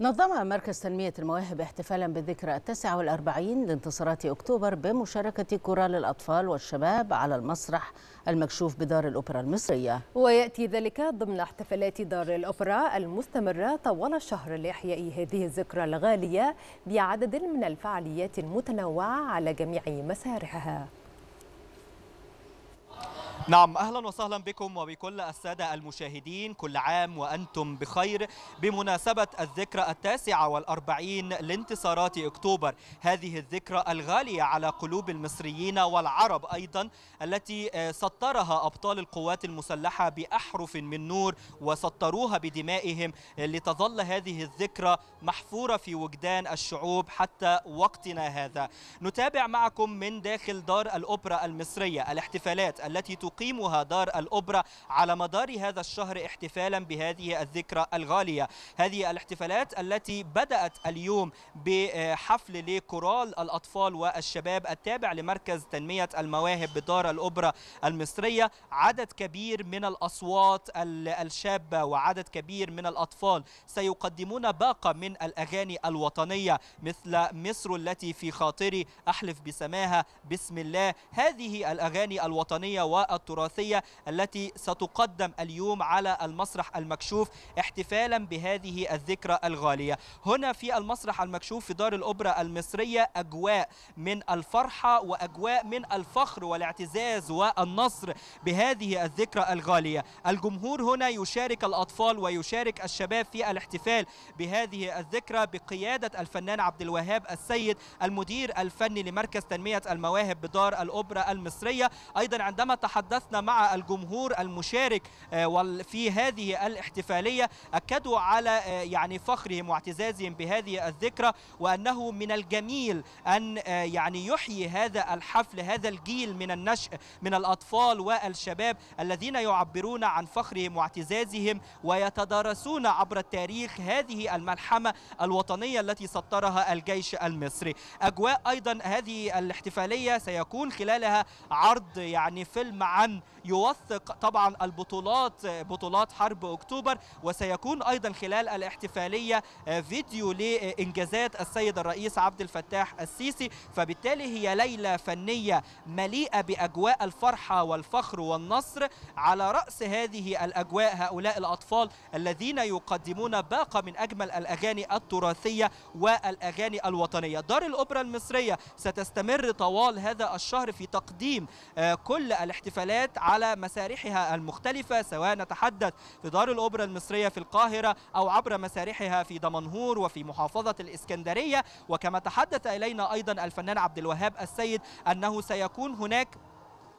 نظم مركز تنمية المواهب احتفالا بالذكرى التاسعة والأربعين لانتصارات أكتوبر بمشاركة كورال للأطفال والشباب على المسرح المكشوف بدار الأوبرا المصرية ويأتي ذلك ضمن احتفالات دار الأوبرا المستمرة طوال الشهر لإحياء هذه الذكرى الغالية بعدد من الفعاليات المتنوعة على جميع مسارحها نعم. نعم اهلا وسهلا بكم وبكل الساده المشاهدين كل عام وانتم بخير بمناسبه الذكرى التاسعه والاربعين لانتصارات اكتوبر هذه الذكرى الغاليه على قلوب المصريين والعرب ايضا التي آه، سطرها ابطال القوات المسلحه باحرف من نور وسطروها بدمائهم آه، لتظل هذه الذكرى محفوره في وجدان الشعوب حتى وقتنا هذا نتابع معكم من داخل دار الاوبرا المصريه الاحتفالات التي تقيمها دار الأوبرا على مدار هذا الشهر احتفالا بهذه الذكرى الغالية هذه الاحتفالات التي بدأت اليوم بحفل لكورال الأطفال والشباب التابع لمركز تنمية المواهب بدار الأوبرا المصرية عدد كبير من الأصوات الشابة وعدد كبير من الأطفال سيقدمون باقة من الأغاني الوطنية مثل مصر التي في خاطري أحلف بسماها بسم الله هذه الأغاني الوطنية والطرق التراثية التي ستقدم اليوم على المسرح المكشوف احتفالا بهذه الذكرى الغالية هنا في المسرح المكشوف في دار الأوبرا المصرية أجواء من الفرحة وأجواء من الفخر والاعتزاز والنصر بهذه الذكرى الغالية الجمهور هنا يشارك الأطفال ويشارك الشباب في الاحتفال بهذه الذكرى بقيادة الفنان عبد الوهاب السيد المدير الفني لمركز تنمية المواهب بدار الأوبرا المصرية أيضا عندما تحدث تحدثنا مع الجمهور المشارك آه، في هذه الاحتفالية أكدوا على آه، يعني فخرهم واعتزازهم بهذه الذكرى وأنه من الجميل أن آه، يعني يحيي هذا الحفل هذا الجيل من النشء من الأطفال والشباب الذين يعبرون عن فخرهم واعتزازهم ويتدارسون عبر التاريخ هذه الملحمة الوطنية التي سطرها الجيش المصري أجواء أيضا هذه الاحتفالية سيكون خلالها عرض يعني فيلم مع عن يوثق طبعا البطولات بطولات حرب اكتوبر وسيكون ايضا خلال الاحتفاليه فيديو لانجازات السيد الرئيس عبد الفتاح السيسي فبالتالي هي ليله فنيه مليئه باجواء الفرحه والفخر والنصر على راس هذه الاجواء هؤلاء الاطفال الذين يقدمون باقه من اجمل الاغاني التراثيه والاغاني الوطنيه دار الاوبرا المصريه ستستمر طوال هذا الشهر في تقديم آه، كل الاحتفالات الحفلات على مسارحها المختلفة سواء نتحدث في دار الأوبرا المصرية في القاهرة أو عبر مسارحها في دمنهور وفي محافظة الإسكندرية وكما تحدث إلينا أيضا الفنان عبد الوهاب السيد أنه سيكون هناك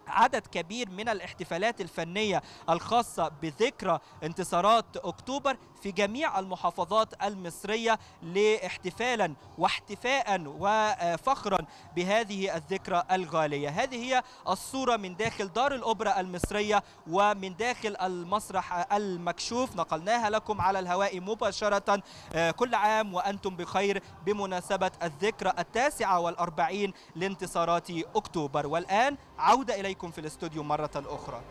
عدد كبير من الاحتفالات الفنية الخاصة بذكرى انتصارات أكتوبر في جميع المحافظات المصرية لاحتفالا واحتفاء وفخرا بهذه الذكرى الغالية هذه هي الصورة من داخل دار الأوبرا المصرية ومن داخل المسرح المكشوف نقلناها لكم على الهواء مباشرة آه، كل عام وأنتم بخير بمناسبة الذكرى التاسعة والأربعين لانتصارات أكتوبر والآن عودة إليكم إليكم في الاستوديو مرة أخرى